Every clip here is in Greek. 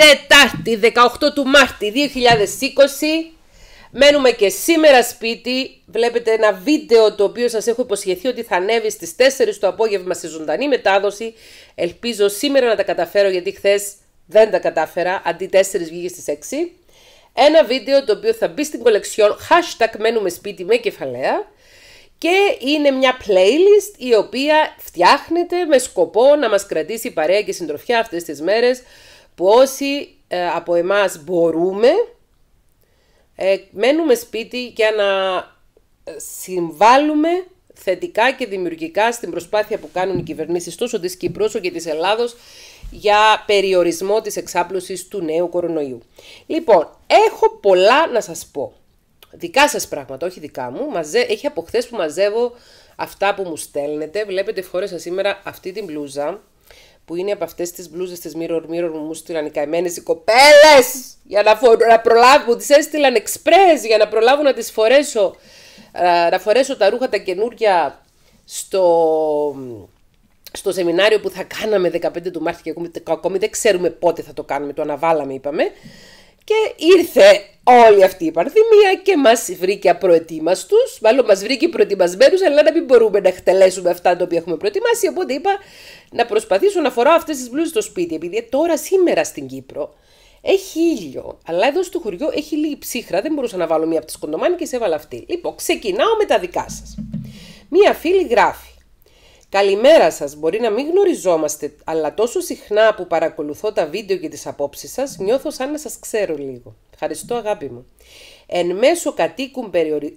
Τετάρτη 18 του Μάρτη 2020 Μένουμε και σήμερα σπίτι. Βλέπετε ένα βίντεο το οποίο σας έχω υποσχεθεί ότι θα ανέβει στις 4 το απόγευμα σε ζωντανή μετάδοση. Ελπίζω σήμερα να τα καταφέρω γιατί χθες δεν τα κατάφερα. Αντί 4 βγήκε στις 6. Ένα βίντεο το οποίο θα μπει στην κολεξιόν hashtag μένουμε σπίτι με κεφαλαία και είναι μια playlist η οποία φτιάχνεται με σκοπό να μας κρατήσει παρέα και συντροφιά αυτές τις μέρες όσοι ε, από εμάς μπορούμε, ε, μένουμε σπίτι για να ε, συμβάλλουμε θετικά και δημιουργικά στην προσπάθεια που κάνουν οι κυβερνήσεις τόσο της Κύπρου όσο και της Ελλάδος για περιορισμό της εξάπλωσης του νέου κορονοϊού. Λοιπόν, έχω πολλά να σας πω. Δικά σας πράγματα, όχι δικά μου. Μαζε... Έχει από χθες που μαζεύω αυτά που μου στέλνετε. Βλέπετε φορέσα σήμερα αυτή την μπλούζα που είναι από αυτές τις μπλούζες της Mirror Mirror μου στείλαν καημένες οι κοπέλες! Για να, φο... να προλάβουν, τις έστειλαν εξπρές για να προλάβουν να τις φορέσω. Να φορέσω τα ρούχα τα καινούρια στο, στο σεμινάριο που θα κάναμε 15 του Μάρτη και ακόμη δεν ξέρουμε πότε θα το κάνουμε, το αναβάλαμε είπαμε. Και ήρθε όλη αυτή η πανδημία και μας βρήκε απροετοίμαστους. Μάλλον μας βρήκε προετοιμασμένους, αλλά να μην μπορούμε να εκτελέσουμε αυτά τα οποία έχουμε προετοιμάσει. Οπότε είπα να προσπαθήσω να φοράω αυτές τις μπλούζες στο σπίτι. Επειδή τώρα σήμερα στην Κύπρο έχει ήλιο, αλλά εδώ στο χωριό έχει λίγη ψύχρα. Δεν μπορούσα να βάλω μία από τις κοντομάνικες, έβαλα αυτή. Λοιπόν, ξεκινάω με τα δικά σας. Μία φίλη γράφει. Καλημέρα σας, μπορεί να μην γνωριζόμαστε, αλλά τόσο συχνά που παρακολουθώ τα βίντεο και τις απόψεις σας, νιώθω σαν να σας ξέρω λίγο. Ευχαριστώ αγάπη μου. Εν μέσω κατοίκων, περιορι...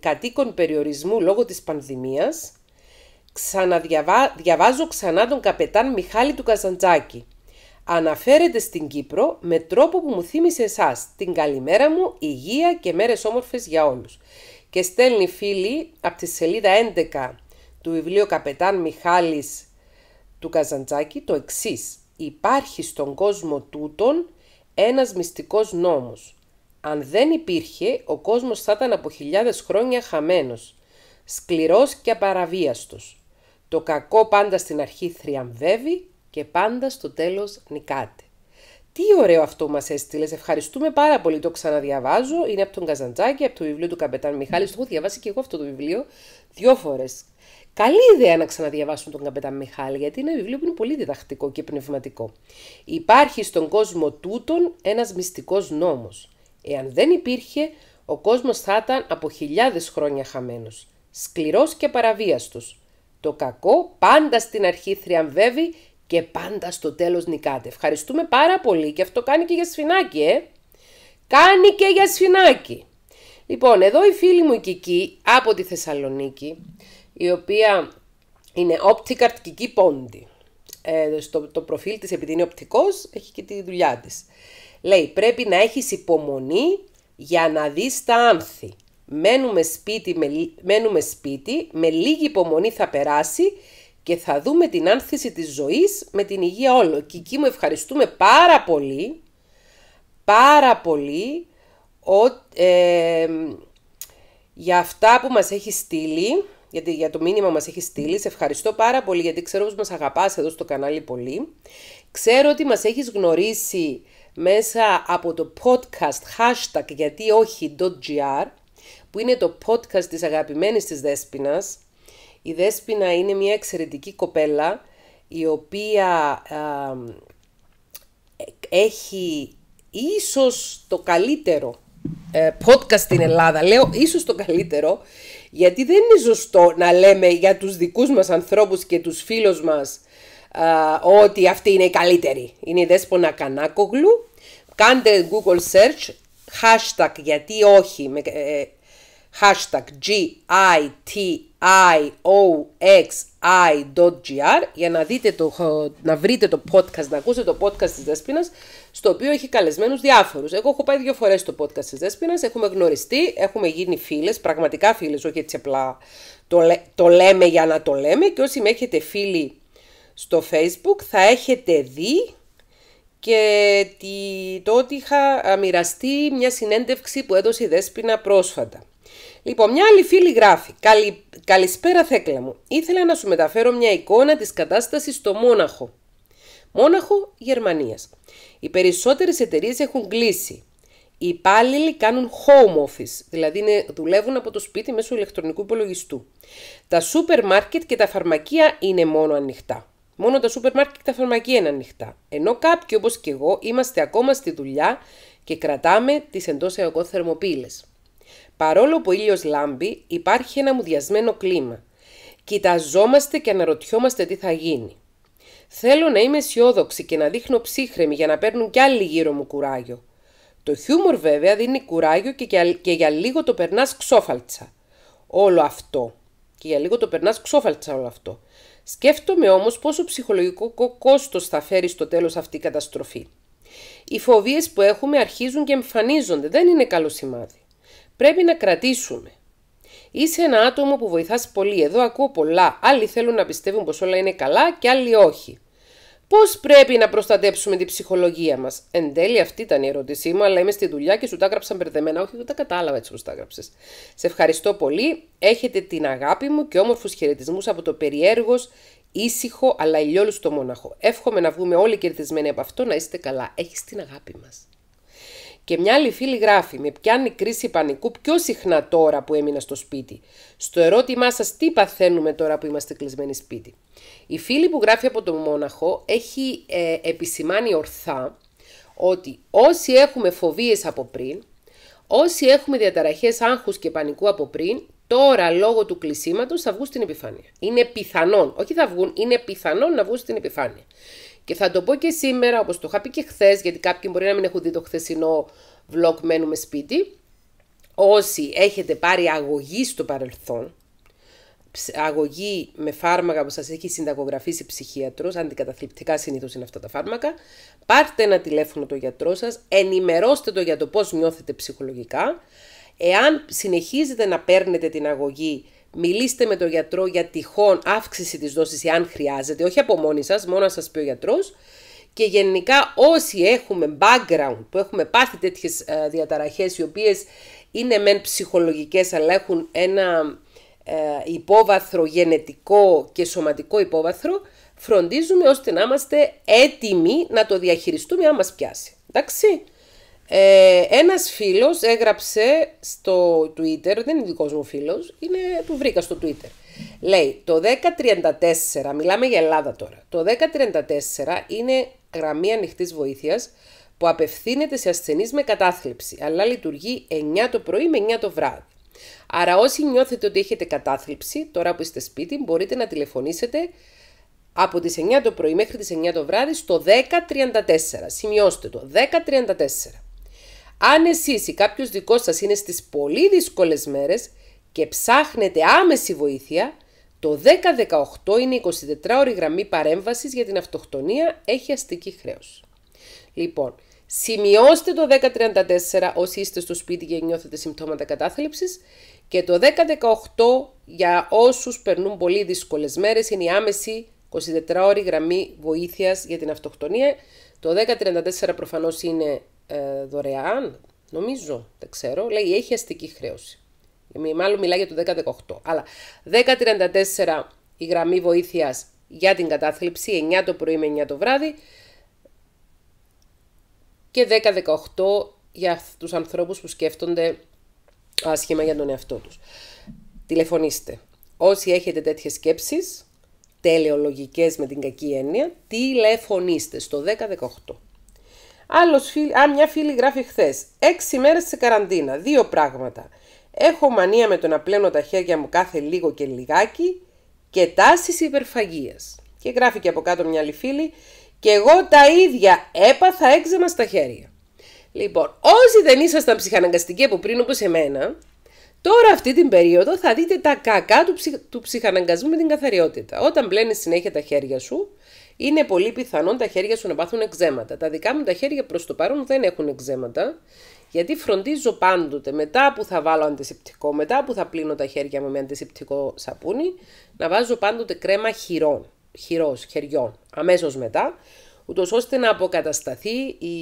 περιορισμού λόγω της πανδημίας, ξαναδιαβάζω ξανά τον καπετάν Μιχάλη του Καζαντζάκη. Αναφέρεται στην Κύπρο με τρόπο που μου θύμισε εσάς. Την καλημέρα μου, υγεία και μέρες όμορφες για όλους. Και στέλνει φίλοι από τη σελίδα 11 του βιβλίου Καπετάν Μιχάλης του Καζαντζάκη το εξής «Υπάρχει στον κόσμο τούτον ένας μυστικός νόμος. Αν δεν υπήρχε, ο κόσμος θα ήταν από χιλιάδες χρόνια χαμένος, σκληρός και απαραβίαστος. Το κακό πάντα στην αρχή θριαμβεύει και πάντα στο τέλος νικάται». Τι ωραίο αυτό μας μα έστειλες. Ευχαριστούμε πάρα πολύ. Το ξαναδιαβάζω. Είναι από τον Καζαντζάκη, από το βιβλίο του Καπετάν Μιχάλης. Το έχω διαβάσει και εγώ αυτό το βιβλίο δύο φορές. Καλή ιδέα να ξαναδιαβάσουν τον Καπετάν Μιχάλη, γιατί είναι ένα βιβλίο που είναι πολύ διδακτικό και πνευματικό. Υπάρχει στον κόσμο τούτον ένας μυστικός νόμος. Εάν δεν υπήρχε, ο κόσμος θα ήταν από χιλιάδες χρόνια χαμένος, σκληρός και παραβίαστος. Το κακό πάντα στην αρχή θριαμβεύει και πάντα στο τέλος νικάται. Ευχαριστούμε πάρα πολύ και αυτό κάνει και για σφινάκι, ε! Κάνει και για σφινάκι! Λοιπόν, εδώ η φίλη μου η Κική από τη Θεσσαλονίκη η οποία είναι Optic πόντη. Ε, στο, το προφίλ της επειδή είναι οπτικός έχει και τη δουλειά της. Λέει πρέπει να έχεις υπομονή για να δεις τα άνθη. Μένουμε σπίτι, με, μένουμε σπίτι, με λίγη υπομονή θα περάσει και θα δούμε την άνθηση της ζωής με την υγεία όλων. Και εκεί μου ευχαριστούμε πάρα πολύ, πάρα πολύ ο, ε, για αυτά που μας έχει στείλει γιατί για το μήνυμα μας έχει στείλει. Σε ευχαριστώ πάρα πολύ γιατί ξέρω πως μας αγαπάς εδώ στο κανάλι πολύ. Ξέρω ότι μας έχεις γνωρίσει μέσα από το podcast hashtag γιατί όχι .gr που είναι το podcast της αγαπημένης της Δέσποινας. Η Δέσποινα είναι μια εξαιρετική κοπέλα η οποία έχει ίσως το καλύτερο ε, podcast στην Ελλάδα. Λέω ίσως το καλύτερο γιατί δεν είναι ζωστό να λέμε για τους δικούς μας ανθρώπους και τους φίλους μας ότι αυτή είναι η καλύτερη. Είναι η Δέσπονα Κανάκογλου. Κάντε Google search, hashtag γιατί όχι, με, ε, ε hashtag igr για να δείτε το, να βρείτε το podcast, να ακούσετε το podcast της Δέσποινας στο οποίο έχει καλεσμένους διάφορους. Εγώ έχω πάει δύο φορές στο podcast της Δέσπινα, έχουμε γνωριστεί, έχουμε γίνει φίλες, πραγματικά φίλες, όχι έτσι απλά το, το λέμε για να το λέμε. Και όσοι με έχετε φίλοι στο Facebook θα έχετε δει και τη, το ότι είχα μοιραστεί μια συνέντευξη που έδωσε η Δέσποινα πρόσφατα. Λοιπόν, μια άλλη φίλη γράφει «Καλησπέρα Θέκλα μου, ήθελα να σου μεταφέρω μια εικόνα της κατάστασης στο Μόναχο. Μόναχο, Γερμανίας. Οι περισσότερες εταιρείες έχουν κλείσει. Οι υπάλληλοι κάνουν home office, δηλαδή δουλεύουν από το σπίτι μέσω ηλεκτρονικού υπολογιστού. Τα σούπερ μάρκετ και τα φαρμακεία είναι μόνο ανοιχτά. Μόνο τα σούπερ μάρκετ και τα φαρμακεία είναι ανοιχτά. Ενώ κάποιοι όπως και εγώ είμαστε ακόμα στη δουλειά και κρατάμε τις εντός εγώ θερμοπύλες. Παρόλο που ο ήλιος λάμπει υπάρχει ένα μουδιασμένο κλίμα. Κοιταζόμαστε και αναρωτιόμαστε τι θα γίνει. Θέλω να είμαι αισιόδοξη και να δείχνω ψύχρεμη για να παίρνουν κι άλλοι γύρω μου κουράγιο. Το χιούμορ βέβαια δίνει κουράγιο και, για, λίγο το περνάς ξόφαλτσα. Όλο αυτό. Και για λίγο το περνάς ξόφαλτσα όλο αυτό. Σκέφτομαι όμως πόσο ψυχολογικό κόστος θα φέρει στο τέλος αυτή η καταστροφή. Οι φοβίες που έχουμε αρχίζουν και εμφανίζονται. Δεν είναι καλό σημάδι. Πρέπει να κρατήσουμε. Είσαι ένα άτομο που βοηθάς πολύ. Εδώ ακούω πολλά. Άλλοι θέλουν να πιστεύουν πως όλα είναι καλά και άλλοι όχι. Πώς πρέπει να προστατέψουμε την ψυχολογία μας. Εν τέλει, αυτή ήταν η ερώτησή μου, αλλά είμαι στη δουλειά και σου τα έγραψα μπερδεμένα. Όχι, δεν τα κατάλαβα έτσι όπως τα έγραψες. Σε ευχαριστώ πολύ. Έχετε την αγάπη μου και όμορφους χαιρετισμούς από το περιέργως, ήσυχο αλλά ηλιόλουστο μόναχο. Εύχομαι να βγούμε όλοι κερδισμένοι από αυτό, να είστε καλά. Έχεις την αγάπη μας. Και μια άλλη φίλη γράφει: Με πιάνει κρίση πανικού πιο συχνά τώρα που έμεινα στο σπίτι. Στο ερώτημά σας, τι παθαίνουμε τώρα που είμαστε κλεισμένοι σπίτι. Η φίλη που γράφει από τον Μόναχο έχει ε, επισημάνει ορθά ότι όσοι έχουμε φοβίες από πριν, όσοι έχουμε διαταραχές άγχους και πανικού από πριν, τώρα λόγω του κλεισίματος θα βγουν στην επιφάνεια. Είναι πιθανόν, όχι θα βγουν, είναι πιθανόν να βγουν στην επιφάνεια. Και θα το πω και σήμερα, όπως το είχα πει και χθες, γιατί κάποιοι μπορεί να μην έχουν δει το χθεσινό vlog «Μένουμε σπίτι». Όσοι έχετε πάρει αγωγή στο παρελθόν, αγωγή με φάρμακα που σας έχει συνταγογραφήσει ψυχίατρος, αντικαταθλιπτικά συνήθως είναι αυτά τα φάρμακα, πάρτε ένα τηλέφωνο το γιατρό σας, ενημερώστε το για το πώς νιώθετε ψυχολογικά, εάν συνεχίζετε να παίρνετε την αγωγή Μιλήστε με τον γιατρό για τυχόν αύξηση της δόσης, αν χρειάζεται, όχι από μόνοι σας, μόνο να σας πει ο γιατρός. Και γενικά όσοι έχουμε background, που έχουμε πάθει τέτοιες ε, διαταραχές, οι οποίες είναι μεν ψυχολογικές, αλλά έχουν ένα ε, υπόβαθρο γενετικό και σωματικό υπόβαθρο, φροντίζουμε ώστε να είμαστε έτοιμοι να το διαχειριστούμε αν μας πιάσει. Εντάξει. Ε, ένας φίλος έγραψε στο Twitter, δεν είναι δικός μου φίλος, είναι, που βρήκα στο Twitter. Λέει, το 1034, μιλάμε για Ελλάδα τώρα, το 1034 είναι γραμμή ανοιχτής βοήθειας που απευθύνεται σε ασθενείς με κατάθλιψη, αλλά λειτουργεί 9 το πρωί με 9 το βράδυ. Άρα όσοι νιώθετε ότι έχετε κατάθλιψη, τώρα που είστε σπίτι, μπορείτε να τηλεφωνήσετε από τις 9 το πρωί μέχρι τις 9 το βράδυ στο 1034. Σημειώστε το, 1034. Αν εσείς ή κάποιος δικός σας είναι στις πολύ δύσκολες μέρες και ψάχνετε άμεση βοήθεια, το 1018 είναι η 24ωρη γραμμή παρέμβασης για την αυτοκτονία, έχει αστική χρέωση. Λοιπόν, σημειώστε το 1034 όσοι είστε στο σπίτι και νιώθετε συμπτώματα κατάθλιψης και το 1018 για όσους περνούν πολύ δύσκολες μέρες είναι η άμεση 24ωρη γραμμή βοήθειας για την αυτοκτονία. Το 1034 προφανώς είναι ε, δωρεάν, νομίζω, δεν ξέρω, λέει έχει αστική χρέωση. Μάλλον μιλάει για το 10-18. Αλλά 1034 η γραμμή βοήθειας για την κατάθλιψη, 9 το πρωί με 9 το βράδυ και 10-18 για τους ανθρώπους που σκέφτονται άσχημα για τον εαυτό τους. Τηλεφωνήστε. Όσοι έχετε τέτοιες σκέψεις, τελεολογικές με την κακή έννοια, τηλεφωνήστε στο 10-18. Άλλος φίλ, α, μια φίλη γράφει χθες. Έξι μέρες σε καραντίνα. Δύο πράγματα. Έχω μανία με το να πλένω τα χέρια μου κάθε λίγο και λιγάκι και τάσεις υπερφαγίας. Και γράφει και από κάτω μια άλλη φίλη. Και εγώ τα ίδια έπαθα έξεμα στα χέρια. Λοιπόν, όσοι δεν ήσασταν ψυχαναγκαστικοί από πριν όπως εμένα, τώρα αυτή την περίοδο θα δείτε τα κακά του, του ψυχαναγκασμού με την καθαριότητα. Όταν πλένεις συνέχεια τα χέρια σου, είναι πολύ πιθανόν τα χέρια σου να πάθουν εξέματα. Τα δικά μου τα χέρια προς το παρόν δεν έχουν εξέματα, γιατί φροντίζω πάντοτε μετά που θα βάλω αντισηπτικό, μετά που θα πλύνω τα χέρια μου με αντισηπτικό σαπούνι, να βάζω πάντοτε κρέμα χειρών, χειρός, χεριών, αμέσως μετά, ούτως ώστε να αποκατασταθεί η,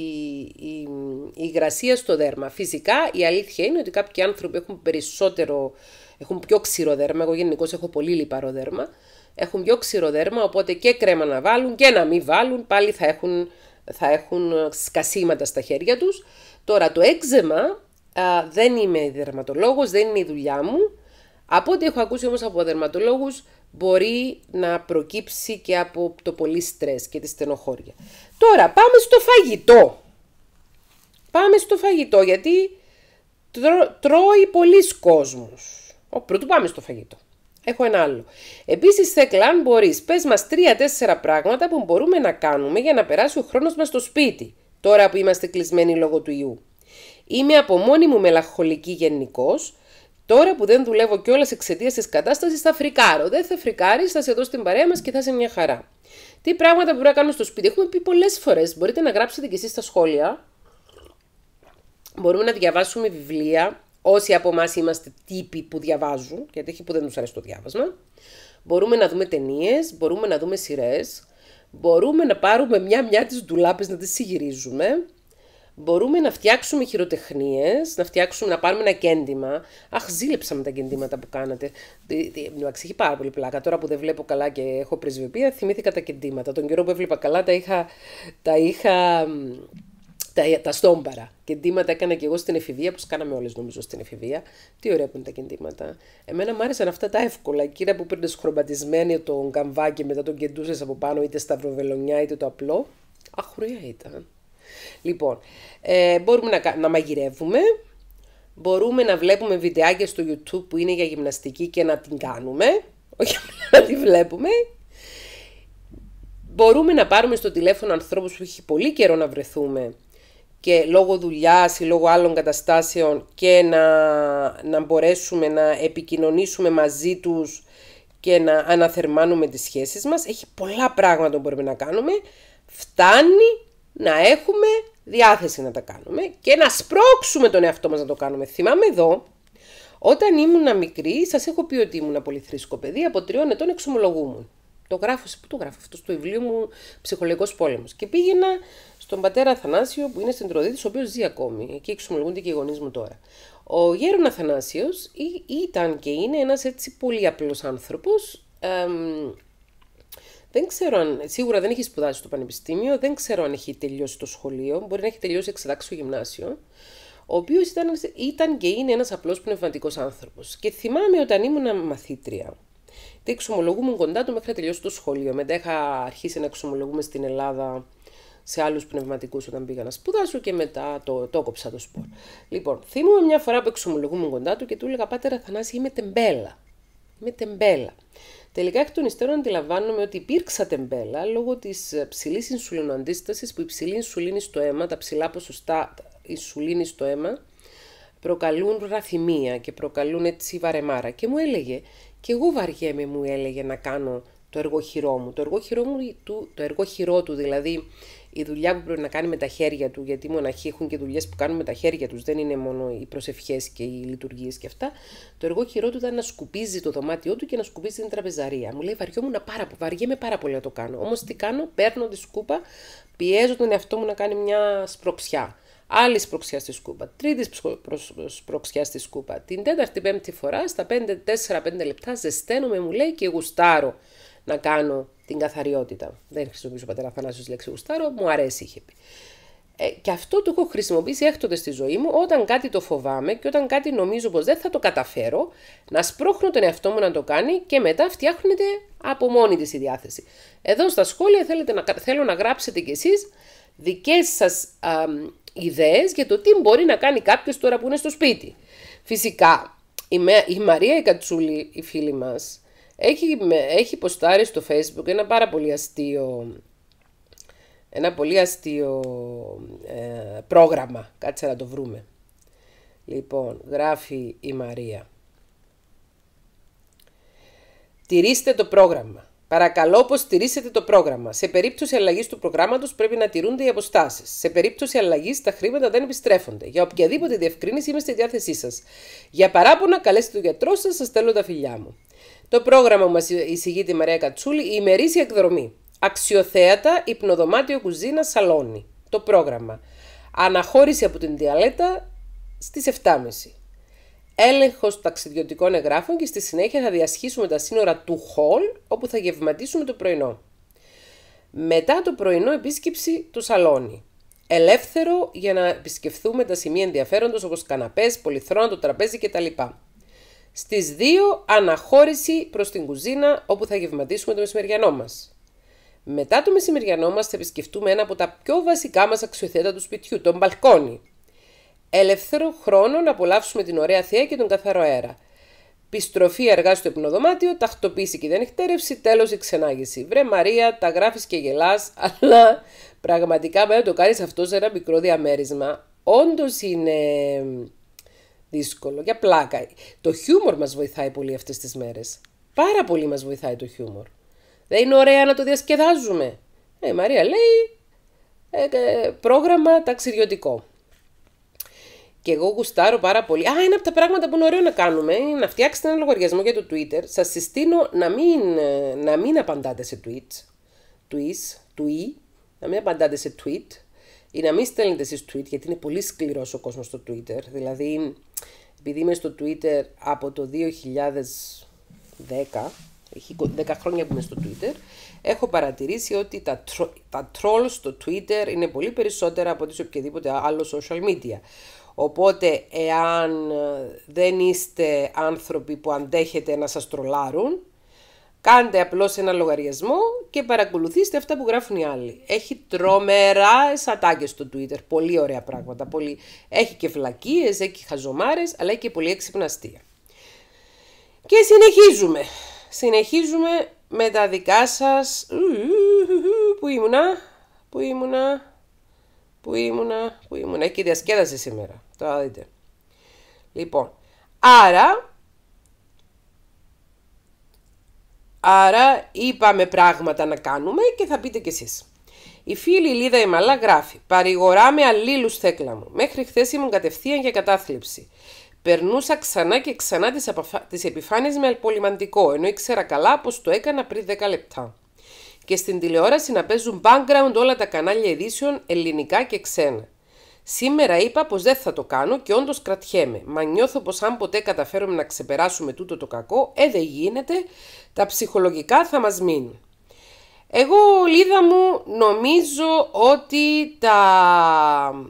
η, η υγρασία στο δέρμα. Φυσικά η αλήθεια είναι ότι κάποιοι άνθρωποι έχουν περισσότερο, έχουν πιο ξηρό δέρμα, εγώ γενικώς έχω πολύ λιπαρό δέρμα, έχουν πιο ξηρό δέρμα, οπότε και κρέμα να βάλουν και να μην βάλουν, πάλι θα έχουν, θα έχουν σκασίματα στα χέρια τους. Τώρα το έξεμα α, δεν είμαι δερματολόγος, δεν είναι η δουλειά μου. Από ό,τι έχω ακούσει όμως από δερματολόγους μπορεί να προκύψει και από το πολύ στρες και τη στενοχώρια. Τώρα πάμε στο φαγητό. Πάμε στο φαγητό γιατί τρώει πολλοί κόσμος. Ο, πάμε στο φαγητό. Έχω ένα άλλο. Επίσης, αν μπορείς, πες μας τρία-τέσσερα πράγματα που μπορούμε να κάνουμε για να περάσει ο χρόνος μας στο σπίτι, τώρα που είμαστε κλεισμένοι λόγω του ιού. Είμαι από μόνη μου μελαγχολική γενικώς. Τώρα που δεν δουλεύω κιόλας εξαιτίας της κατάστασης, θα φρικάρω. Δεν θα φρικάρεις, θα σε δω στην παρέα μας και θα είσαι μια χαρά. Τι πράγματα μπορούμε να κάνουμε στο σπίτι, έχουμε πει πολλές φορές. Μπορείτε να γράψετε κι εσείς στα σχόλια. Μπορούμε να διαβάσουμε βιβλία, όσοι από εμάς είμαστε τύποι που διαβάζουν, γιατί έχει που δεν τους αρέσει το διάβασμα, μπορούμε να δούμε ταινίες, μπορούμε να δούμε σειρές, μπορούμε να πάρουμε μια-μια τις ντουλάπες να τις συγυρίζουμε, μπορούμε να φτιάξουμε χειροτεχνίες, να, φτιάξουμε, να πάρουμε ένα κέντημα. Αχ, ζήλεψα με τα κεντήματα που κάνατε. Εντάξει, έχει πάρα πολύ πλάκα. Τώρα που δεν βλέπω καλά και έχω πρεσβευτεί, θυμήθηκα τα κεντήματα. Τον καιρό που έβλεπα καλά τα είχα. Τα είχα τα, τα στόμπαρα. Κεντήματα έκανα και εγώ στην εφηβεία, όπως κάναμε όλες νομίζω στην εφηβεία. Τι ωραία που είναι τα κεντήματα. Εμένα μου άρεσαν αυτά τα εύκολα. Εκείνα που παίρνεις χρωματισμένη τον καμβάκι μετά τον κεντούσες από πάνω, είτε στα σταυροβελονιά είτε το απλό. Αχ, ωραία ήταν. Λοιπόν, ε, μπορούμε να, να μαγειρεύουμε. Μπορούμε να βλέπουμε βιντεάκια στο YouTube που είναι για γυμναστική και να την κάνουμε. Όχι να τη βλέπουμε. Μπορούμε να πάρουμε στο τηλέφωνο ανθρώπους που έχει πολύ καιρό να βρεθούμε και λόγω δουλειάς ή λόγω άλλων καταστάσεων και να, να μπορέσουμε να επικοινωνήσουμε μαζί τους και να αναθερμάνουμε τις σχέσεις μας. Έχει πολλά πράγματα που μπορούμε να κάνουμε. Φτάνει να έχουμε διάθεση να τα κάνουμε και να σπρώξουμε τον εαυτό μας να το κάνουμε. Θυμάμαι εδώ, όταν ήμουν μικρή, σας έχω πει ότι ήμουν πολύ παιδί από τριών ετών εξομολογούμουν. Το γράφω, πού το γράφω αυτό, στο βιβλίο μου Ψυχολογικό Πόλεμο. Και πήγαινα στον πατέρα Αθανάσιο σε πού το γράφω αυτό, στο βιβλίο μου «Ψυχολογικός πόλεμος» και πήγαινα στον πατέρα Αθανάσιο που είναι στην Τροδίτη, ο οποίος ζει ακόμη. Εκεί εξομολογούνται και οι γονείς μου τώρα. Ο Γέρον Αθανάσιος ήταν και είναι ένας έτσι πολύ απλός άνθρωπος, Ε, δεν ξέρω αν, σίγουρα δεν έχει σπουδάσει στο πανεπιστήμιο, δεν ξέρω αν έχει τελειώσει το σχολείο, μπορεί να έχει τελειώσει εξετάξει στο γυμνάσιο, ο οποίος ήταν, ήταν και είναι ένας απλός πνευματικός άνθρωπος. Και θυμάμαι όταν ήμουν μαθήτρια, γιατί εξομολογούμουν κοντά του μέχρι να τελειώσει το σχολείο. Μετά είχα αρχίσει να εξομολογούμε στην Ελλάδα σε άλλους πνευματικούς όταν πήγα να σπουδάσω και μετά το, το κόψα το σπορ. Λοιπόν, θυμούμαι μια φορά που εξομολογούμουν κοντά του και του έλεγα Πάτερα Θανάση, είμαι τεμπέλα. Είμαι τεμπέλα. Τελικά εκ των υστέρων αντιλαμβάνομαι ότι υπήρξα τεμπέλα λόγω της ψηλής ινσουλινοαντίστασης που η ψηλή ινσουλίνη στο αίμα, τα ψηλά ποσοστά ινσουλίνη στο αίμα, προκαλούν ραθυμία και προκαλούν έτσι βαρεμάρα. Και μου έλεγε, και εγώ βαριέμαι μου έλεγε να κάνω το εργοχειρό μου. Το εργοχειρό, μου, του, το χειρό του δηλαδή η δουλειά που πρέπει να κάνει με τα χέρια του, γιατί οι μοναχοί έχουν και δουλειές που κάνουν με τα χέρια τους, δεν είναι μόνο οι προσευχές και οι λειτουργίες και αυτά. Το εργό χειρό του ήταν να σκουπίζει το δωμάτιό του και να σκουπίζει την τραπεζαρία. Μου λέει βαριόμουν πάρα, βαριέμαι πάρα πολύ να το κάνω. Όμως τι κάνω, παίρνω τη σκούπα, πιέζω τον εαυτό μου να κάνει μια σπροξιά άλλης σπροξιά στη σκούπα, τρίτη σπροξιά στη σκούπα. Την τέταρτη, πέμπτη φορά, στα 4-5 λεπτά ζεσταίνομαι, μου λέει και γουστάρω να κάνω την καθαριότητα. Δεν χρησιμοποιήσω πατέρα Θανάσιος λέξη γουστάρω, μου αρέσει είχε πει. Ε, και αυτό το έχω χρησιμοποιήσει έκτοτε στη ζωή μου όταν κάτι το φοβάμαι και όταν κάτι νομίζω πως δεν θα το καταφέρω, να σπρώχνω τον εαυτό μου να το κάνει και μετά φτιάχνεται από μόνη της η διάθεση. Εδώ στα σχόλια θέλετε να, θέλω να γράψετε κι εσείς δικές σας α, ιδέες για το τι μπορεί να κάνει κάποιος τώρα που είναι στο σπίτι. Φυσικά, η, η Μαρία η Κατσούλη, η φίλη μας, έχει, έχει ποστάρει στο facebook ένα πάρα πολύ αστείο ένα πολύ αστείο ε, πρόγραμμα. Κάτσε να το βρούμε. Λοιπόν, γράφει η Μαρία. Τηρήστε το πρόγραμμα. Παρακαλώ, στηρίσετε το πρόγραμμα. Σε περίπτωση αλλαγής του προγράμματος πρέπει να τηρούνται οι αποστάσεις. Σε περίπτωση αλλαγής τα χρήματα δεν επιστρέφονται. Για οποιαδήποτε διευκρίνηση είμαι στη διάθεσή σας. Για παράπονα, καλέστε τον γιατρό σας, σας στέλνω τα φιλιά μου. Το πρόγραμμα μας τη ε, τη Μαρία Κατσούλη, η ημερήσια εκδρομή. Αξιοθέατα, υπνοδωμάτιο κουζίνα, σαλόνι. Το πρόγραμμα. Αναχώρηση από την Διαλέτα στις 7.30 έλεγχο ταξιδιωτικών εγγράφων και στη συνέχεια θα διασχίσουμε τα σύνορα του Χολ, όπου θα γευματίσουμε το πρωινό. Μετά το πρωινό επίσκεψη του σαλόνι. Ελεύθερο για να επισκεφθούμε τα σημεία ενδιαφέροντος όπως καναπές, πολυθρόνα, το τραπέζι κτλ. Στις 2 αναχώρηση προς την κουζίνα όπου θα γευματίσουμε το μεσημεριανό μας. Μετά το μεσημεριανό μας θα επισκεφτούμε ένα από τα πιο βασικά μας αξιοθέτα του σπιτιού, τον μπαλκόνι ελεύθερο χρόνο να απολαύσουμε την ωραία θεία και τον καθαρό αέρα. Πιστροφή αργά στο υπνοδωμάτιο, τακτοποίηση και διανυκτέρευση, τέλος η ξενάγηση. Βρε Μαρία, τα γράφεις και γελάς, αλλά πραγματικά με το κάνεις αυτό σε ένα μικρό διαμέρισμα. Όντως είναι δύσκολο. Για πλάκα. Το χιούμορ μας βοηθάει πολύ αυτές τις μέρες. Πάρα πολύ μας βοηθάει το χιούμορ. Δεν είναι ωραία να το διασκεδάζουμε. Ε, η Μαρία λέει ε, ε, πρόγραμμα ταξιδιωτικό. Και εγώ γουστάρω πάρα πολύ. Α, ένα από τα πράγματα που είναι ωραίο να κάνουμε είναι να φτιάξετε ένα λογαριασμό για το Twitter. Σας συστήνω να μην, να μην απαντάτε σε tweets. Tweets, tweet, να μην απαντάτε σε tweet ή να μην στέλνετε εσείς tweet, γιατί είναι πολύ σκληρός ο κόσμος στο Twitter. Δηλαδή, επειδή είμαι στο Twitter από το 2010, έχει 10 χρόνια που είμαι στο Twitter, έχω παρατηρήσει ότι τα, τα trolls στο Twitter είναι πολύ περισσότερα από ό,τι σε οποιοδήποτε άλλο social media. Οπότε εάν ε, δεν είστε άνθρωποι που αντέχετε να σας τρολάρουν, κάντε απλώς ένα λογαριασμό και παρακολουθήστε αυτά που γράφουν οι άλλοι. Έχει τρομερά ατάκες στο Twitter, πολύ ωραία πράγματα. Πολύ... Έχει και φλακίες, έχει χαζομάρες, αλλά έχει και πολύ έξυπνα Και συνεχίζουμε. Συνεχίζουμε με τα δικά σας... Πού ήμουνα, πού ήμουνα, πού ήμουνα, πού ήμουνα. Εκεί διασκέδαση σήμερα. Τώρα δείτε. Λοιπόν, άρα, άρα είπαμε πράγματα να κάνουμε και θα πείτε κι εσείς. Η φίλη Λίδα μαλά γράφει «Παρηγορά με αλλήλους θέκλα μου. Μέχρι χθες ήμουν κατευθείαν για κατάθλιψη. Περνούσα ξανά και ξανά τις, απαφα... τις επιφάνειες με αλπολιμαντικό, ενώ ήξερα καλά πως το έκανα πριν 10 λεπτά. Και στην τηλεόραση να παίζουν background όλα τα κανάλια ειδήσεων ελληνικά και ξένα. Σήμερα είπα πως δεν θα το κάνω και όντως κρατιέμαι. Μα νιώθω πως αν ποτέ καταφέρουμε να ξεπεράσουμε τούτο το κακό, ε δεν γίνεται, τα ψυχολογικά θα μας μείνουν. Εγώ, Λίδα μου, νομίζω ότι τα,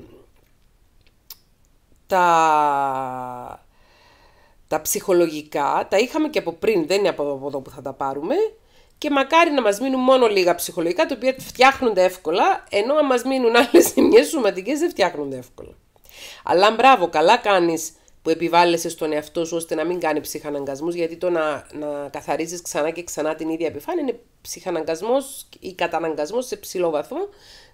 τα, τα ψυχολογικά τα είχαμε και από πριν, δεν είναι από εδώ που θα τα πάρουμε και μακάρι να μας μείνουν μόνο λίγα ψυχολογικά, τα οποία φτιάχνονται εύκολα, ενώ αν μας μείνουν άλλες ζημιές σωματικές δεν φτιάχνονται εύκολα. Αλλά μπράβο, καλά κάνεις που επιβάλλεσαι στον εαυτό σου ώστε να μην κάνει ψυχαναγκασμούς, γιατί το να, να καθαρίζεις ξανά και ξανά την ίδια επιφάνεια είναι ψυχαναγκασμός ή καταναγκασμός σε ψηλό βαθμό.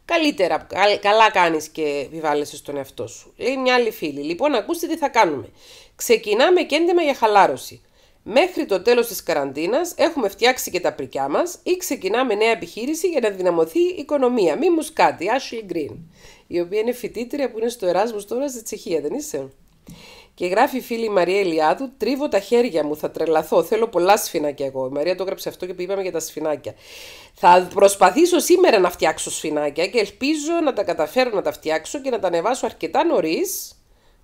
Καλύτερα, καλά κάνεις και επιβάλλεσαι στον εαυτό σου. Λέει μια άλλη φίλη. Λοιπόν, ακούστε τι θα κάνουμε. Ξεκινάμε κέντεμα για χαλάρωση. Μέχρι το τέλος της καραντίνας έχουμε φτιάξει και τα πρικιά μας ή ξεκινάμε νέα επιχείρηση για να δυναμωθεί η οικονομία. Μη μου σκάτι, Ashley Green, η οποία είναι φοιτήτρια που είναι στο Εράσμο τώρα στη Τσεχία, δεν είσαι. Και γράφει η φίλη Μαρία Ελιάδου: Τρίβω τα χέρια μου, θα τρελαθώ. Θέλω πολλά σφινάκια εγώ. Η Μαρία το έγραψε αυτό και είπαμε για τα σφινάκια. Θα προσπαθήσω σήμερα να φτιάξω σφινάκια και ελπίζω να τα καταφέρω να τα φτιάξω και να τα ανεβάσω αρκετά νωρίς,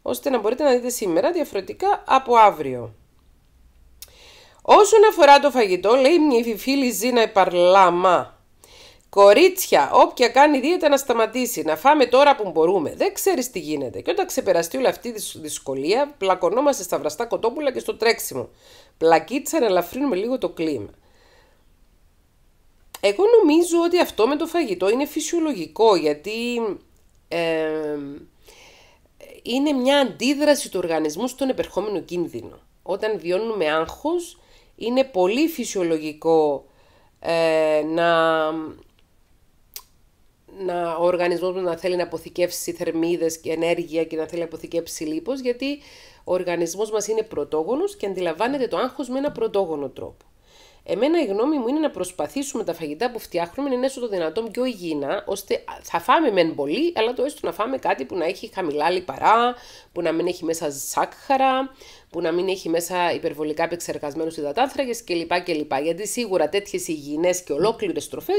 ώστε να μπορείτε να δείτε σήμερα διαφορετικά από αύριο. Όσον αφορά το φαγητό, λέει μια φίλη Ζήνα Επαρλάμα. Κορίτσια, όποια κάνει δίαιτα να σταματήσει, να φάμε τώρα που μπορούμε. Δεν ξέρεις τι γίνεται. Και όταν ξεπεραστεί όλη αυτή τη δυσκολία, πλακωνόμαστε στα βραστά κοτόπουλα και στο τρέξιμο. Πλακίτσα να ελαφρύνουμε λίγο το κλίμα. Εγώ νομίζω ότι αυτό με το φαγητό είναι φυσιολογικό γιατί ε, είναι μια αντίδραση του οργανισμού στον επερχόμενο κίνδυνο. Όταν βιώνουμε άγχος είναι πολύ φυσιολογικό ε, να, να ο οργανισμός μας να θέλει να αποθηκεύσει θερμίδες και ενέργεια και να θέλει να αποθηκεύσει λίπος γιατί ο οργανισμός μας είναι πρωτόγονος και αντιλαμβάνεται το άγχος με ένα πρωτόγονο τρόπο. Εμένα η γνώμη μου είναι να προσπαθήσουμε τα φαγητά που φτιάχνουμε να είναι όσο το δυνατόν πιο υγιεινά, ώστε θα φάμε μεν πολύ, αλλά το έστω να φάμε κάτι που να έχει χαμηλά λιπαρά, που να μην έχει μέσα σάκχαρα, που να μην έχει μέσα υπερβολικά επεξεργασμένους υδατάνθρακες κλπ, κλπ. Γιατί σίγουρα τέτοιες υγιεινές και ολόκληρες τροφές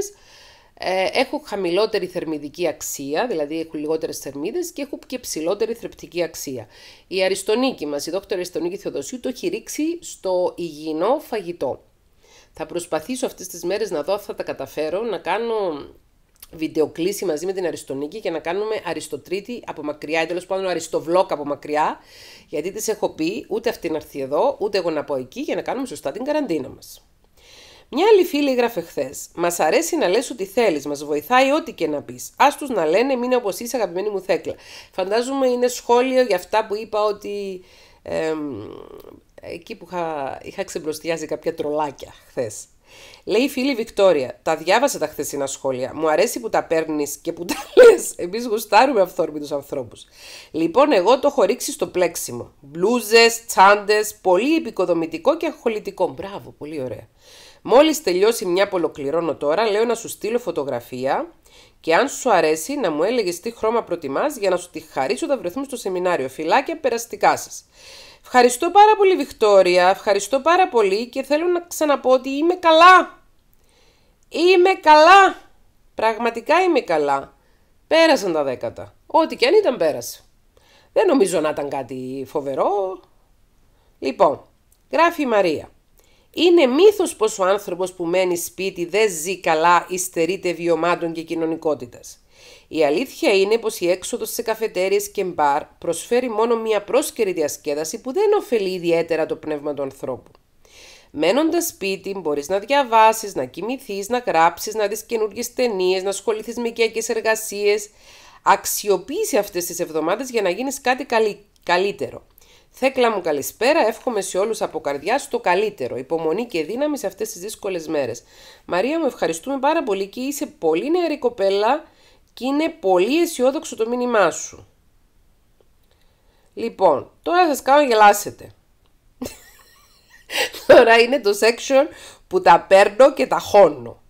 ε, έχουν χαμηλότερη θερμιδική αξία, δηλαδή έχουν λιγότερες θερμίδες και έχουν και ψηλότερη θρεπτική αξία. Η Αριστονίκη μας, η δόκτωρα Αριστονίκη Θεοδοσίου, το έχει ρίξει στο υγιεινό φαγητό. Θα προσπαθήσω αυτές τις μέρες να δω αν θα τα καταφέρω, να κάνω βιντεοκλήση μαζί με την Αριστονίκη και να κάνουμε Αριστοτρίτη από μακριά ή τέλος πάντων Αριστοβλόκ από μακριά, γιατί τις έχω πει ούτε αυτή να έρθει εδώ, ούτε εγώ να πω εκεί για να κάνουμε σωστά την καραντίνα μας. Μια άλλη φίλη έγραφε χθες. Μας αρέσει να λες ό,τι θέλεις, μας βοηθάει ό,τι και να πεις. Ας τους να λένε, μην όπως είσαι, αγαπημένη μου Θέκλα. Φαντάζομαι είναι σχόλιο για αυτά που είπα ότι ε, εκεί που είχα, είχα ξεμπροστιάσει κάποια τρολάκια χθες. Λέει η φίλη Βικτόρια, τα διάβασα τα χθεσινά σχόλια. Μου αρέσει που τα παίρνεις και που τα λες. Εμείς γουστάρουμε αυθόρμητους ανθρώπους. Λοιπόν, εγώ το έχω ρίξει στο πλέξιμο. Μπλούζες, τσάντες, πολύ επικοδομητικό και αγχολητικό. Μπράβο, πολύ ωραία. Μόλις τελειώσει μια που ολοκληρώνω τώρα, λέω να σου στείλω φωτογραφία και αν σου αρέσει να μου έλεγες τι χρώμα προτιμάς για να σου τη χαρίσω όταν βρεθούμε στο σεμινάριο. Φυλάκια περαστικά σας. Ευχαριστώ πάρα πολύ Βικτόρια, ευχαριστώ πάρα πολύ και θέλω να ξαναπώ ότι είμαι καλά. Είμαι καλά. Πραγματικά είμαι καλά. Πέρασαν τα δέκατα. Ό,τι και αν ήταν πέρασε. Δεν νομίζω να ήταν κάτι φοβερό. Λοιπόν, γράφει η Μαρία. Είναι μύθος πως ο άνθρωπος που μένει σπίτι δεν ζει καλά, υστερείται βιωμάτων και κοινωνικότητας. Η αλήθεια είναι πως η έξοδος σε καφετέρειες και μπαρ προσφέρει μόνο μια πρόσκαιρη διασκέδαση που δεν ωφελεί ιδιαίτερα το πνεύμα του ανθρώπου. Μένοντας σπίτι, μπορείς να διαβάσεις, να κοιμηθείς, να γράψεις, να δεις καινούργιες ταινίες, να ασχοληθείς με οικιακές εργασίες. Αξιοποίησε αυτές τις εβδομάδες για να γίνεις κάτι καλύτερο. Θέκλα μου καλησπέρα, εύχομαι σε όλους από καρδιά το καλύτερο, υπομονή και δύναμη σε αυτές τις δύσκολες μέρες. Μαρία μου ευχαριστούμε πάρα πολύ και είσαι πολύ νεαρή κοπέλα και είναι πολύ αισιόδοξο το μήνυμά σου. Λοιπόν, τώρα σας κάνω γελάσετε. τώρα είναι το section που τα παίρνω και τα χώνω.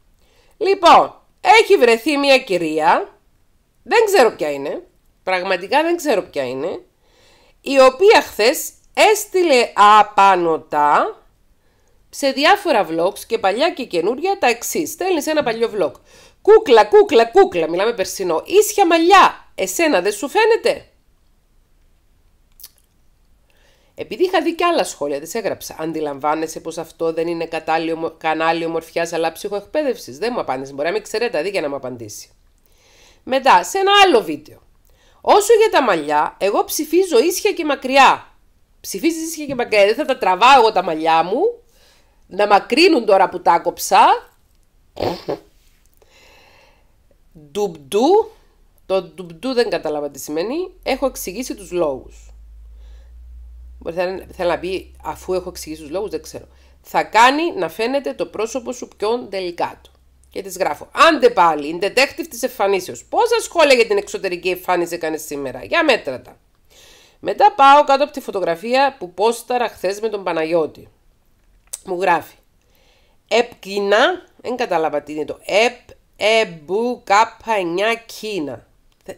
Λοιπόν, έχει βρεθεί μια κυρία, δεν ξέρω ποια είναι, πραγματικά δεν ξέρω ποια είναι, η οποία χθες έστειλε τα σε διάφορα vlogs και παλιά και καινούρια τα εξής. Στέλνεις ένα παλιό vlog. Κούκλα, κούκλα, κούκλα, μιλάμε περσινό. Ίσια μαλλιά, εσένα δεν σου φαίνεται. Επειδή είχα δει και άλλα σχόλια, τη έγραψα. Αντιλαμβάνεσαι πως αυτό δεν είναι κατάλληλο κανάλι ομορφιάς αλλά ψυχοεκπαίδευσης. Δεν μου απάντησε. Μπορεί να μην ξέρετε, δει για να μου απαντήσει. Μετά, σε ένα άλλο βίντεο. Όσο για τα μαλλιά, εγώ ψηφίζω ίσια και μακριά. Ψηφίζεις ίσια και μακριά. Δεν θα τα τραβάω εγώ τα μαλλιά μου. Να μακρύνουν τώρα που τα άκοψα ντουμπτού, το ντουμπτού δεν κατάλαβα τι σημαίνει, έχω εξηγήσει τους λόγους. Μπορεί να να πει αφού έχω εξηγήσει τους λόγους, δεν ξέρω. Θα κάνει να φαίνεται το πρόσωπο σου πιο του. Και της γράφω. Άντε πάλι, in detective της εμφανίσεως. Πόσα σχόλια για την εξωτερική εμφάνιση έκανες σήμερα. Για μέτρα τα. Μετά πάω κάτω από τη φωτογραφία που πόσταρα χθες με τον Παναγιώτη. Μου γράφει. Επκίνα, δεν κατάλαβα τι είναι το. Επ, Εμπου καπανιά Κίνα.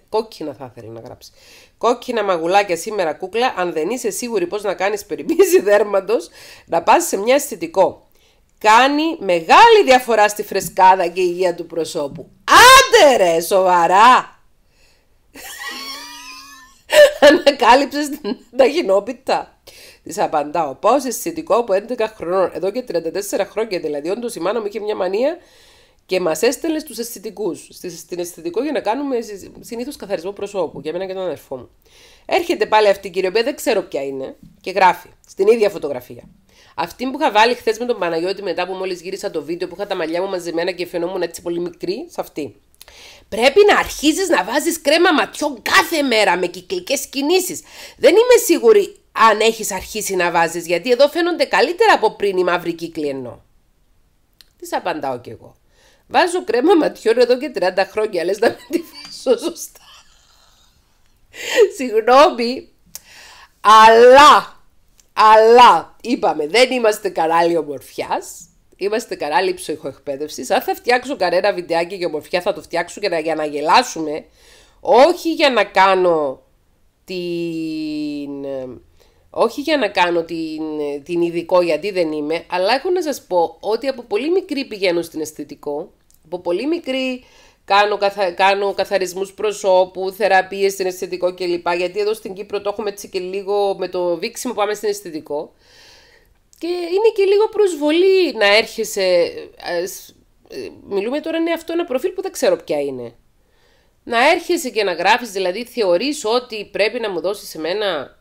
Κόκκινα θα θέλει να γράψει. Κόκκινα μαγουλάκια σήμερα κούκλα, αν δεν είσαι σίγουρη πώς να κάνεις περιποίηση δέρματος, να πας σε μια αισθητικό. Κάνει μεγάλη διαφορά στη φρεσκάδα και υγεία του προσώπου. Άντε ρε, σοβαρά! Ανακάλυψες την ταχυνόπιτα. Της απαντάω. Πώ αισθητικό από 11 χρονών, εδώ και 34 χρόνια δηλαδή. Όντως η μάνα μου είχε μια μανία και μας έστελνες στου αισθητικού, στην αισθητικό για να κάνουμε συνήθως καθαρισμό προσώπου, για μένα και τον αδερφό μου. Έρχεται πάλι αυτή η κυρία, δεν ξέρω ποια είναι, και γράφει στην ίδια φωτογραφία. Αυτή που είχα βάλει χθες με τον Παναγιώτη μετά που μόλις γύρισα το βίντεο που είχα τα μαλλιά μου μαζεμένα και φαινόμουν έτσι πολύ μικρή, σε αυτή. Πρέπει να αρχίζεις να βάζεις κρέμα ματιών κάθε μέρα με κυκλικές κινήσεις. Δεν είμαι σίγουρη αν έχεις αρχίσει να βάζεις, γιατί εδώ φαίνονται καλύτερα από πριν οι μαύροι κύκλοι εννοώ. Τις απαντάω κι εγώ. Βάζω κρέμα ματιών εδώ και 30 χρόνια, λες να μην τη φύσω σωστά. Συγγνώμη, αλλά, αλλά, είπαμε, δεν είμαστε κανάλι ομορφιάς, είμαστε κανάλι ψυχοεκπαίδευσης. Αν θα φτιάξω κανένα βιντεάκι για ομορφιά, θα το φτιάξω για να γελάσουμε, όχι για να κάνω την... Όχι για να κάνω την, την ειδικό γιατί δεν είμαι, αλλά έχω να σας πω ότι από πολύ μικρή πηγαίνω στην αισθητικό από πολύ μικρή κάνω, καθα... κάνω καθαρισμούς προσώπου, θεραπείες στην αισθητικό κλπ. Γιατί εδώ στην Κύπρο το έχουμε έτσι και λίγο με το βήξιμο πάμε στην αισθητικό. Και είναι και λίγο προσβολή να έρχεσαι, ε, μιλούμε τώρα ναι, είναι αυτό ένα προφίλ που δεν ξέρω ποια είναι. Να έρχεσαι και να γράφεις, δηλαδή θεωρείς ότι πρέπει να μου δώσεις εμένα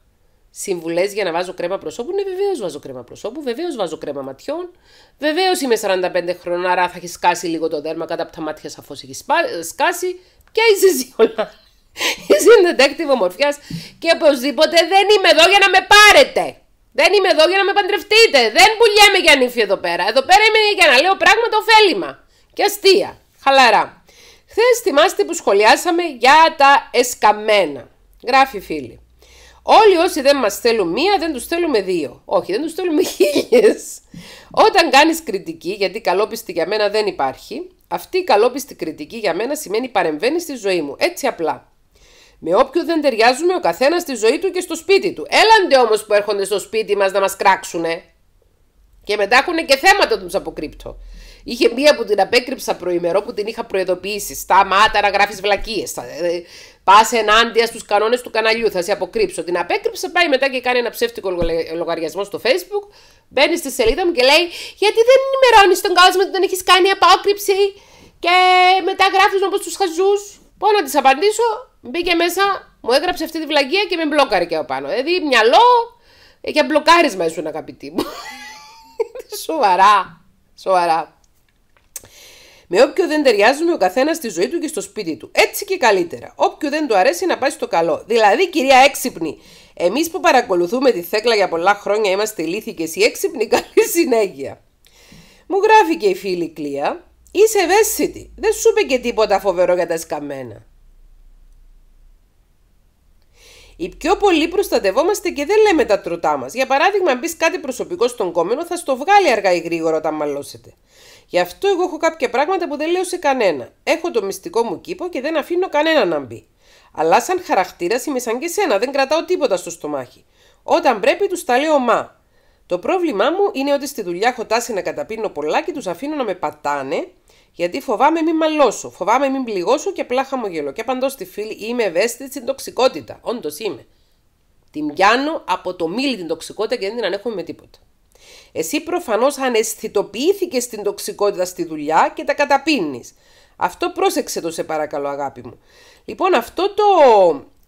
Συμβουλές για να βάζω κρέμα προσώπου. Ναι, βεβαίως βάζω κρέμα προσώπου, βεβαίως βάζω κρέμα ματιών. Βεβαίως είμαι 45 χρόνων, άρα θα έχεις σκάσει λίγο το δέρμα κάτω από τα μάτια σαφώς έχεις ε, σκάσει. Και είσαι εσύ όλα. Είσαι detective ομορφιάς και οπωσδήποτε δεν είμαι εδώ για να με πάρετε. Δεν είμαι εδώ για να με παντρευτείτε. Δεν πουλιέμαι για νύφη εδώ πέρα. Εδώ πέρα είμαι για να λέω πράγματα ωφέλιμα. Και αστεία. Χαλαρά. Χθες θυμάστε που σχολιάσαμε για τα εσκαμμένα. Γράφει φίλοι. Όλοι όσοι δεν μας θέλουν μία, δεν τους θέλουμε δύο. Όχι, δεν τους θέλουμε χίλιες. Όταν κάνεις κριτική, γιατί καλόπιστη για μένα δεν υπάρχει, αυτή η καλόπιστη κριτική για μένα σημαίνει παρεμβαίνει στη ζωή μου. Έτσι απλά. Με όποιο δεν ταιριάζουμε ο καθένας στη ζωή του και στο σπίτι του. Έλαντε όμως που έρχονται στο σπίτι μας να μας κράξουνε. Και μετά έχουν και θέματα τους αποκρύπτω. Είχε μία που την απέκρυψα προημερό που την είχα προειδοποιήσει. μάτα να γράφεις βλακίες. Πας ενάντια στους κανόνες του καναλιού, θα σε αποκρύψω. Την απέκρυψε, πάει μετά και κάνει ένα ψεύτικο λογαριασμό στο Facebook. Μπαίνει στη σελίδα μου και λέει: Γιατί δεν ενημερώνεις τον κόσμο ότι δεν έχεις κάνει απόκρυψη και μετά γράφεις όπως τους χαζούς. Πώ να της απαντήσω, μπήκε μέσα, μου έγραψε αυτή τη βλαγία και με μπλόκαρε και από πάνω. Δηλαδή, μυαλό ε, για μπλοκάρισμα ήσουν, αγαπητή μου. Σοβαρά. Σοβαρά με όποιο δεν ταιριάζουμε ο καθένας στη ζωή του και στο σπίτι του. Έτσι και καλύτερα. Όποιο δεν του αρέσει να πάει στο καλό. Δηλαδή, κυρία έξυπνη, εμείς που παρακολουθούμε τη Θέκλα για πολλά χρόνια είμαστε λύθηκε η εσύ έξυπνη, καλή συνέχεια. Μου γράφει και η φίλη Κλία, είσαι ευαίσθητη. Δεν σου είπε και τίποτα φοβερό για τα σκαμμένα. Οι πιο πολλοί προστατευόμαστε και δεν λέμε τα τροτά μας. Για παράδειγμα, αν πεις κάτι προσωπικό στον κόμενο, θα στο βγάλει αργά ή γρήγορα όταν μαλώσετε. Γι' αυτό εγώ έχω κάποια πράγματα που δεν λέω σε κανένα. Έχω το μυστικό μου κήπο και δεν αφήνω κανένα να μπει. Αλλά σαν χαρακτήρας είμαι σαν και σένα, δεν κρατάω τίποτα στο στομάχι. Όταν πρέπει, τους τα λέω μα. Το πρόβλημά μου είναι ότι στη δουλειά έχω τάση να καταπίνω πολλά και τους αφήνω να με πατάνε, γιατί φοβάμαι μην μαλώσω, φοβάμαι μην πληγώσω και απλά χαμογελώ. Και απαντώ στη φίλη, είμαι ευαίσθητη στην τοξικότητα. Όντως είμαι. Την πιάνω από το μίλι την τοξικότητα και δεν την ανέχομαι με τίποτα. Εσύ προφανώς αναισθητοποιήθηκες στην τοξικότητα στη δουλειά και τα καταπίνεις. Αυτό πρόσεξε το σε παρακαλώ αγάπη μου. Λοιπόν αυτό το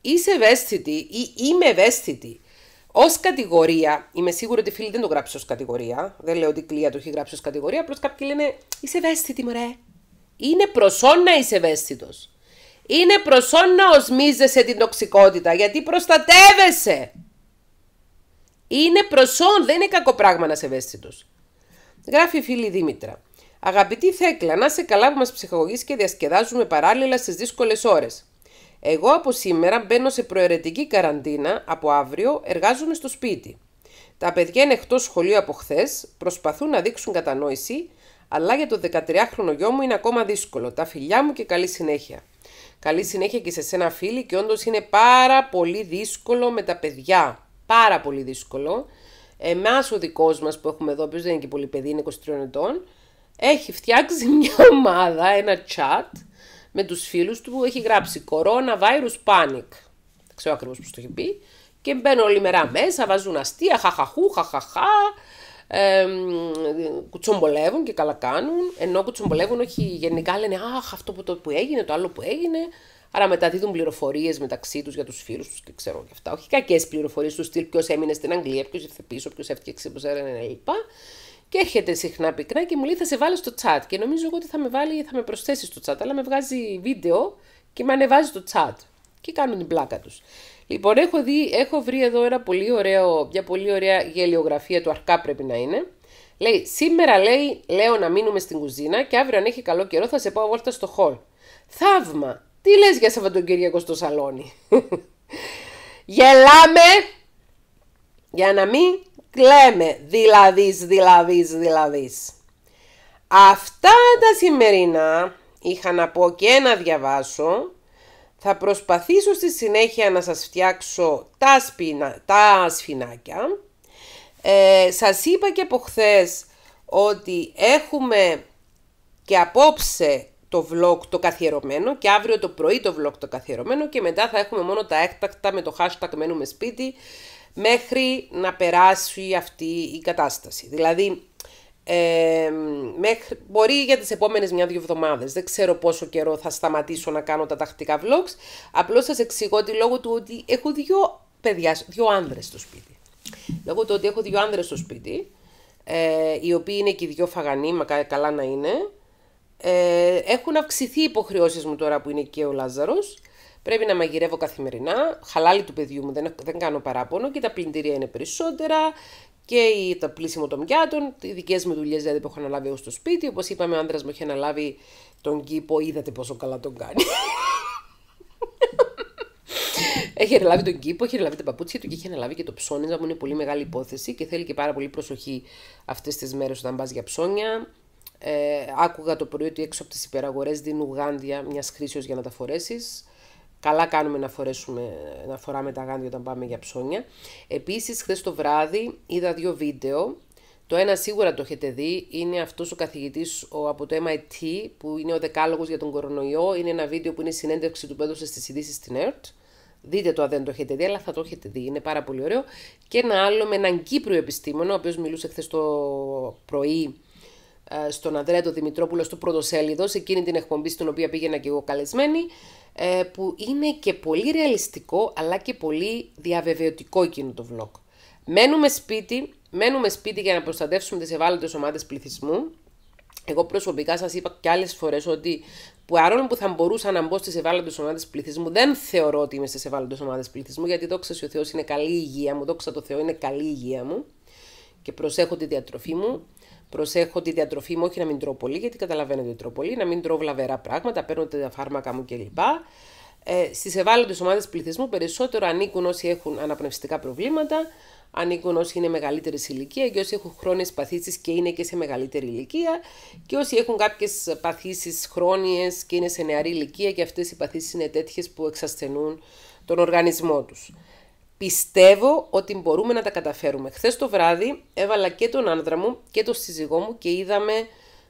είσαι ευαίσθητη ή είμαι ευαίσθητη ως κατηγορία, είμαι σίγουρη ότι φίλοι δεν το γράψει ως κατηγορία. Δεν λέω ότι η κλία το έχει γράψει ως κατηγορία. Απλώς κάποιοι λένε Είσαι ευαίσθητη, μωρέ. Είναι προσόν να είσαι ευαίσθητος. Είναι προσόν να οσμίζεσαι την τοξικότητα γιατί προστατεύεσαι. Είναι προσόν, δεν είναι κακό πράγμα να σε ευαίσθητος. Γράφει η φίλη Δήμητρα. Αγαπητή Θέκλα, να σε καλά που μας ψυχαγωγείς και διασκεδάζουμε παράλληλα στις δύσκολες ώρες. Εγώ από σήμερα μπαίνω σε προαιρετική καραντίνα, από αύριο εργάζομαι στο σπίτι. Τα παιδιά είναι εκτός σχολείου από χθες, προσπαθούν να δείξουν κατανόηση, αλλά για το 13χρονο γιο μου είναι ακόμα δύσκολο. Τα φιλιά μου και καλή συνέχεια. Καλή συνέχεια και σε σένα φίλη και όντως είναι πάρα πολύ δύσκολο με τα παιδιά πάρα πολύ δύσκολο. Εμάς ο δικός μας που έχουμε εδώ, ο δεν είναι και πολύ παιδί, είναι 23 ετών, έχει φτιάξει μια ομάδα, ένα chat με τους φίλους του που έχει γράψει «Coronavirus Panic». δεν Ξέρω ακριβώς πώς το έχει πει. Και μπαίνουν όλη μέρα μέσα, βάζουν αστεία, χαχαχού, χαχαχά, ε, κουτσομπολεύουν και καλά κάνουν, ενώ κουτσομπολεύουν όχι γενικά λένε «Αχ, αυτό που, το, που έγινε, το άλλο που έγινε», Άρα μεταδίδουν πληροφορίες μεταξύ τους για τους φίλους τους και ξέρω και αυτά. Όχι κακές πληροφορίες του στυλ ποιος έμεινε στην Αγγλία, ποιος ήρθε πίσω, ποιος έφτιαξε, ποιος έρανε κλπ. Και έρχεται συχνά πυκνά και μου λέει θα σε βάλω στο chat. Και νομίζω εγώ ότι θα με, βάλει, θα με προσθέσει στο chat, αλλά με βγάζει βίντεο και με ανεβάζει στο chat. Και κάνουν την πλάκα του. Λοιπόν, έχω, δει, έχω βρει εδώ ένα πολύ ωραίο, μια πολύ ωραία γελιογραφία του Αρκά πρέπει να είναι. Λέει, σήμερα λέει, λέω να μείνουμε στην κουζίνα και αύριο αν έχει καλό καιρό θα σε πάω βόλτα στο χολ. Θαύμα! Τι λες για Σαββατοκύριακο στο σαλόνι. Γελάμε για να μην κλαίμε. Δηλαδή, δηλαδή, δηλαδή. Αυτά τα σημερινά είχα να πω και να διαβάσω θα προσπαθήσω στη συνέχεια να σας φτιάξω τα, σπινα, τα σφινάκια. Ε, σας είπα και από χθες ότι έχουμε και απόψε το vlog το καθιερωμένο και αύριο το πρωί το vlog το καθιερωμένο και μετά θα έχουμε μόνο τα έκτακτα με το hashtag μένουμε σπίτι μέχρι να περάσει αυτή η κατάσταση. Δηλαδή ε, μέχρι, μπορεί για τις επόμενες μια-δυο εβδομάδες. Δεν ξέρω πόσο καιρό θα σταματήσω να κάνω τα τακτικά vlogs. Απλώς σας εξηγώ ότι λόγω του ότι έχω δύο παιδιά, δύο άνδρες στο σπίτι. Λόγω του ότι έχω δύο άνδρες στο σπίτι, ε, οι οποίοι είναι και οι δύο φαγανοί, μα καλά να είναι, ε, έχουν αυξηθεί οι υποχρεώσεις μου τώρα που είναι και ο Λάζαρος. Πρέπει να μαγειρεύω καθημερινά, χαλάλι του παιδιού μου, δεν, δεν κάνω παράπονο και τα πλυντήρια είναι περισσότερα και το πλήσιμο των πιάτων, οι δικές μου δουλειές δηλαδή που έχω αναλάβει εγώ στο σπίτι. Όπως είπαμε, ο άντρα μου έχει αναλάβει τον κήπο, είδατε πόσο καλά τον κάνει. έχει αναλάβει τον κήπο, έχει αναλάβει τα παπούτσια του και έχει αναλάβει και το ψώνιζα, που είναι πολύ μεγάλη υπόθεση και θέλει και πάρα πολύ προσοχή αυτές τις μέρες όταν πας για ψώνια. Ε, άκουγα το πρωί ότι έξω από τις υπεραγορές δίνουν γάντια μιας χρήσεως για να τα φορέσεις. Καλά κάνουμε να, φορέσουμε, να φοράμε τα γάντια όταν πάμε για ψώνια. Επίσης, χθες το βράδυ είδα δύο βίντεο. Το ένα σίγουρα το έχετε δει, είναι αυτός ο καθηγητής ο, από το MIT που είναι ο δεκάλογος για τον κορονοϊό. Είναι ένα βίντεο που είναι η συνέντευξη του που στις ειδήσεις στην ΕΡΤ. Δείτε το αν δεν το έχετε δει, αλλά θα το έχετε δει. Είναι πάρα πολύ ωραίο. Και ένα άλλο με έναν Κύπριο επιστήμονο, ο οποίος μιλούσε χθες το πρωί ε, στον Ανδρέα Δημητρόπουλο στο Πρωτοσέλιδος, εκείνη την εκπομπή στην οποία πήγαινα και εγώ καλεσμένη ε, που είναι και πολύ ρεαλιστικό αλλά και πολύ διαβεβαιωτικό εκείνο το vlog. Μένουμε σπίτι, μένουμε σπίτι για να προστατεύσουμε τις ευάλωτες ομάδες πληθυσμού. Εγώ προσωπικά σας είπα και άλλες φορές ότι που παρόλο που θα μπορούσα να μπω στις ευάλωτες ομάδες πληθυσμού, δεν θεωρώ ότι είμαι στις ευάλωτες ομάδες πληθυσμού, γιατί δόξα ο Θεός είναι καλή υγεία μου, δόξα το Θεό είναι καλή υγεία μου και προσέχω τη διατροφή μου προσέχω τη διατροφή μου, όχι να μην τρώω πολύ, γιατί καταλαβαίνετε ότι τρώω πολύ, να μην τρώω βλαβερά πράγματα, παίρνω τα φάρμακα μου κλπ. Ε, Στις ευάλωτες ομάδες πληθυσμού περισσότερο ανήκουν όσοι έχουν αναπνευστικά προβλήματα, ανήκουν όσοι είναι μεγαλύτερης ηλικίας και όσοι έχουν χρόνιες παθήσεις και είναι και σε μεγαλύτερη ηλικία και όσοι έχουν κάποιες παθήσεις χρόνιες και είναι σε νεαρή ηλικία και αυτές οι παθήσεις είναι τέτοιες που εξασθενούν τον οργανισμό τους. Πιστεύω ότι μπορούμε να τα καταφέρουμε. Χθες το βράδυ έβαλα και τον άνδρα μου και τον σύζυγό μου και είδαμε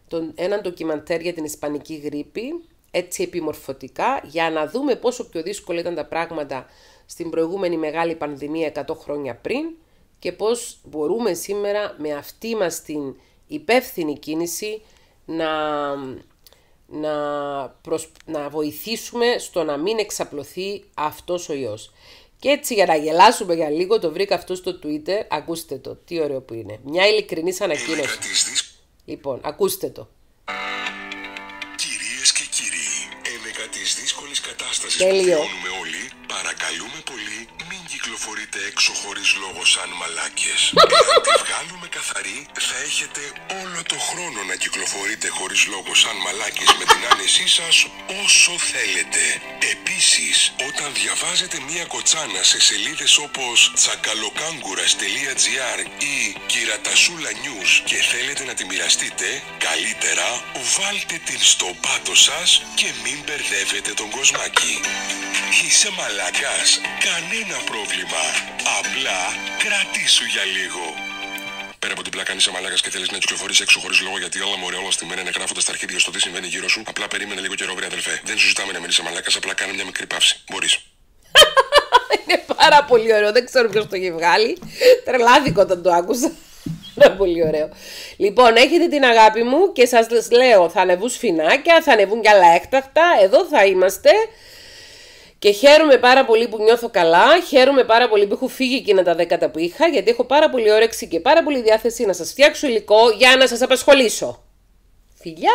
τον, έναν ντοκιμαντέρ για την ισπανική γρήπη, έτσι επιμορφωτικά, για να δούμε πόσο πιο δύσκολα ήταν τα πράγματα στην προηγούμενη μεγάλη πανδημία 100 χρόνια πριν και πώς μπορούμε σήμερα με αυτή μας την υπεύθυνη κίνηση να, να βοηθήσουμε στο να μην εξαπλωθεί αυτός ο ιός. Και έτσι για να γελάσουμε για λίγο το βρήκα αυτό στο Twitter. Ακούστε το, τι ωραίο που είναι. Μια ειλικρινή ανακοίνωση. Λοιπόν, ακούστε το. Κυρίες και κύριοι, έλεγα τι δύσκολης κατάστασης. Τέλειο κυκλοφορείτε έξω χωρίς λόγο σαν μαλάκες. Αν τη βγάλουμε καθαρή, θα έχετε όλο το χρόνο να κυκλοφορείτε χωρίς λόγο σαν μαλάκες με την άνεσή σας όσο θέλετε. Επίσης, όταν διαβάζετε μία κοτσάνα σε σελίδες όπως τσακαλοκάγκουρας.gr ή κυρατασούλα news και θέλετε να τη μοιραστείτε, καλύτερα βάλτε την στο πάτο σας και μην μπερδεύετε τον κοσμάκι. Είσαι μαλακάς, κανένα πρόβλημα. Απλά κρατήσου για λίγο. Πέρα από την πλάκα, αν είσαι μαλάκας και θέλεις να κυκλοφορείς έξω χωρίς λόγο γιατί όλα ωραία όλα στη μέρα είναι γράφοντας τα αρχίδια στο τι συμβαίνει γύρω σου, απλά περίμενε λίγο καιρό, βρε αδελφέ. Δεν σου ζητάμε να μείνεις μαλάκας μαλάκας, απλά κάνε μια μικρή παύση. Μπορείς. είναι πάρα πολύ ωραίο, δεν ξέρω ποιος το έχει βγάλει. Τρελάθηκα όταν το άκουσα. Είναι πολύ ωραίο. Λοιπόν, έχετε την αγάπη μου και σας λέω θα ανεβούν σφινάκια, θα ανεβούν κι άλλα έκτακτα. Εδώ θα είμαστε. Και χαίρομαι πάρα πολύ που νιώθω καλά, χαίρομαι πάρα πολύ που έχω φύγει εκείνα τα δέκατα που είχα, γιατί έχω πάρα πολύ όρεξη και πάρα πολύ διάθεση να σας φτιάξω υλικό για να σας απασχολήσω. Φιλιά!